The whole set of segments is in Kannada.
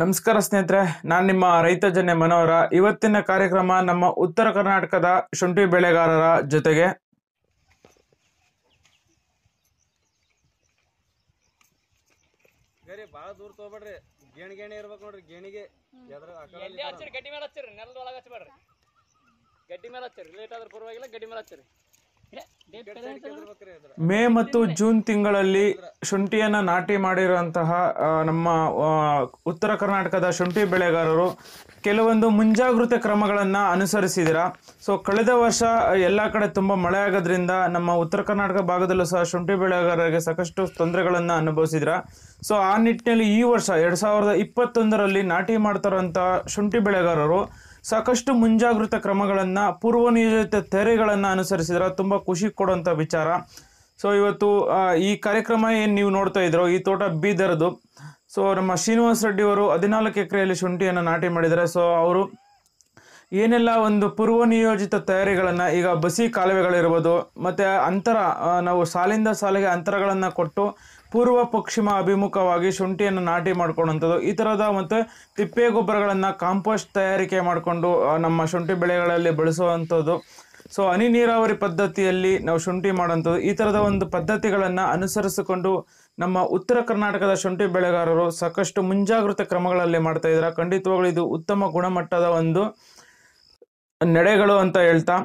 ನಮಸ್ಕಾರ ಸ್ನೇಹಿತರೆ ನಾನು ನಿಮ್ಮ ರೈತ ಜನೆ ಮನೋರ ಇವತ್ತಿನ ಕಾರ್ಯಕ್ರಮ ನಮ್ಮ ಉತ್ತರ ಕರ್ನಾಟಕದ ಶುಂಠಿ ಬೆಳೆಗಾರರ ಜೊತೆಗೆ ಬಹಳ ದೂರ ತಗೋಬೇಡ್ರಿ ಗೇಣಿ ಗೇಣಿ ಇರ್ಬೇಕು ನೋಡ್ರಿ ಗೇಣಿಗೆ ಗಡ್ಡಿ ಮೇಲೆ ಹಚ್ಚಿರಿ ನೆಲದೊಳಗೆ ಹಚ್ಚಬೇಡ್ರಿ ಗಡ್ಡಿ ಮೇಲೆ ಹಚ್ಚಿರಿ ಲೇಟ್ ಆದ್ರೆ ಪರವಾಗಿಲ್ಲ ಗಡ್ಡಿ ಮೇಲೆ ಹಚ್ಚಿರಿ ಮೇ ಮತ್ತು ಜೂನ್ ತಿಂಗಳಲ್ಲಿ ಶುಂಠಿಯನ್ನ ನಾಟಿ ಮಾಡಿರುವಂತಹ ನಮ್ಮ ಉತ್ತರ ಕರ್ನಾಟಕದ ಶುಂಠಿ ಬೆಳೆಗಾರರು ಕೆಲವೊಂದು ಮುಂಜಾಗ್ರತೆ ಕ್ರಮಗಳನ್ನು ಅನುಸರಿಸಿದ್ರ ಸೊ ಕಳೆದ ವರ್ಷ ಎಲ್ಲ ಕಡೆ ತುಂಬ ಮಳೆ ಆಗೋದ್ರಿಂದ ನಮ್ಮ ಉತ್ತರ ಕರ್ನಾಟಕ ಭಾಗದಲ್ಲೂ ಸಹ ಶುಂಠಿ ಬೆಳೆಗಾರರಿಗೆ ಸಾಕಷ್ಟು ತೊಂದರೆಗಳನ್ನು ಅನುಭವಿಸಿದ್ರ ಸೊ ಆ ನಿಟ್ಟಿನಲ್ಲಿ ಈ ವರ್ಷ ಎರಡ್ ಸಾವಿರದ ಇಪ್ಪತ್ತೊಂದರಲ್ಲಿ ನಾಟಿ ಮಾಡ್ತಾರಂತಹ ಶುಂಠಿ ಬೆಳೆಗಾರರು ಸಾಕಷ್ಟು ಮುಂಜಾಗೃತ ಕ್ರಮಗಳನ್ನು ನಿಯೋಜಿತ ತೆರೆಗಳನ್ನ ಅನುಸರಿಸಿದ್ರೆ ತುಂಬ ಖುಷಿ ಕೊಡುವಂಥ ವಿಚಾರ ಸೊ ಇವತ್ತು ಈ ಕಾರ್ಯಕ್ರಮ ಏನು ನೀವು ನೋಡ್ತಾ ಇದ್ರೋ ಈ ತೋಟ ಬೀದರದು ಸೊ ನಮ್ಮ ಶ್ರೀನಿವಾಸ ರೆಡ್ಡಿ ಅವರು ಹದಿನಾಲ್ಕು ಎಕರೆಯಲ್ಲಿ ಶುಂಠಿಯನ್ನು ನಾಟಿ ಮಾಡಿದರೆ ಸೊ ಅವರು ಏನೆಲ್ಲ ಒಂದು ಪೂರ್ವನಿಯೋಜಿತ ತಯಾರಿಗಳನ್ನು ಈಗ ಬಸಿ ಕಾಲುವೆಗಳಿರ್ಬೋದು ಮತ್ತು ಅಂತರ ನಾವು ಸಾಲಿಂದ ಸಾಲಿಗೆ ಅಂತರಗಳನ್ನು ಕೊಟ್ಟು ಪೂರ್ವ ಪಶ್ಚಿಮ ಅಭಿಮುಖವಾಗಿ ಶುಂಠಿಯನ್ನು ನಾಟಿ ಮಾಡ್ಕೊಳ್ಳೋಂಥದ್ದು ಈ ಥರದ ಮತ್ತು ತಿಪ್ಪೆ ಗೊಬ್ಬರಗಳನ್ನು ಕಾಂಪೋಸ್ಟ್ ತಯಾರಿಕೆ ಮಾಡಿಕೊಂಡು ನಮ್ಮ ಶುಂಠಿ ಬೆಳೆಗಳಲ್ಲಿ ಬಳಸುವಂಥದ್ದು ಸೊ ಹನಿ ನೀರಾವರಿ ಪದ್ಧತಿಯಲ್ಲಿ ನಾವು ಶುಂಠಿ ಮಾಡುವಂಥದ್ದು ಈ ಥರದ ಒಂದು ಪದ್ಧತಿಗಳನ್ನು ಅನುಸರಿಸಿಕೊಂಡು ನಮ್ಮ ಉತ್ತರ ಕರ್ನಾಟಕದ ಶುಂಠಿ ಬೆಳೆಗಾರರು ಸಾಕಷ್ಟು ಮುಂಜಾಗ್ರತೆ ಕ್ರಮಗಳಲ್ಲಿ ಮಾಡ್ತಾ ಇದ್ದಾರೆ ಖಂಡಿತವಾಗ್ಲೂ ಇದು ಉತ್ತಮ ಗುಣಮಟ್ಟದ ಒಂದು ನಡೆಗಳು ಅಂತ ಹೇಳ್ತಾ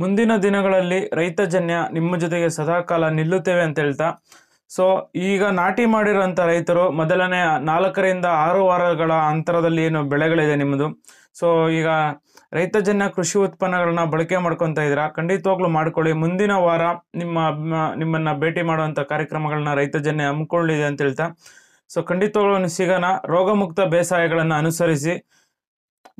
ಮುಂದಿನ ದಿನಗಳಲ್ಲಿ ರೈತಜನ್ಯ ನಿಮ್ಮ ಜೊತೆಗೆ ಸದಾಕಾಲ ನಿಲ್ಲುತ್ತೇವೆ ಅಂತ ಹೇಳ್ತಾ ಸೊ ಈಗ ನಾಟಿ ಮಾಡಿರೋಂಥ ರೈತರು ಮೊದಲನೇ ನಾಲ್ಕರಿಂದ ಆರು ವಾರಗಳ ಅಂತರದಲ್ಲಿ ಏನು ಬೆಳೆಗಳಿದೆ ನಿಮ್ಮದು ಸೊ ಈಗ ರೈತ ಜನ ಕೃಷಿ ಉತ್ಪನ್ನಗಳನ್ನ ಬಳಕೆ ಮಾಡ್ಕೊತಾ ಇದ್ದೀರಾ ಖಂಡಿತವಾಗ್ಲು ಮಾಡ್ಕೊಳ್ಳಿ ಮುಂದಿನ ವಾರ ನಿಮ್ಮ ನಿಮ್ಮನ್ನು ಭೇಟಿ ಮಾಡುವಂಥ ಕಾರ್ಯಕ್ರಮಗಳನ್ನ ರೈತ ಜನ ಹಮ್ಮಿಕೊಳ್ಳಿದೆ ಅಂತ ಹೇಳ್ತಾ ಸೊ ಖಂಡಿತವಾಗ್ಲೂ ಸಿಗೋಣ ರೋಗಮುಕ್ತ ಬೇಸಾಯಗಳನ್ನು ಅನುಸರಿಸಿ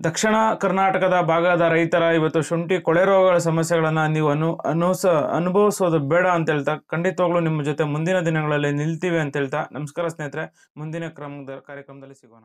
ದಕ್ಷಿಣ ಕರ್ನಾಟಕದ ಭಾಗದ ರೈತರ ಇವತ್ತು ಶುಂಠಿ ಕೊಳೆ ರೋಗಗಳ ಸಮಸ್ಯೆಗಳನ್ನು ನೀವು ಅನು ಅನುಸ ಅನುಭವಿಸೋದು ಬೇಡ ಅಂತ ಹೇಳ್ತಾ ಖಂಡಿತವಾಗ್ಲೂ ನಿಮ್ಮ ಜೊತೆ ಮುಂದಿನ ದಿನಗಳಲ್ಲಿ ನಿಲ್ತೀವಿ ಅಂತ ಹೇಳ್ತಾ ನಮಸ್ಕಾರ ಸ್ನೇಹಿತರೆ ಮುಂದಿನ ಕ್ರಮದ ಕಾರ್ಯಕ್ರಮದಲ್ಲಿ ಸಿಗೋಣ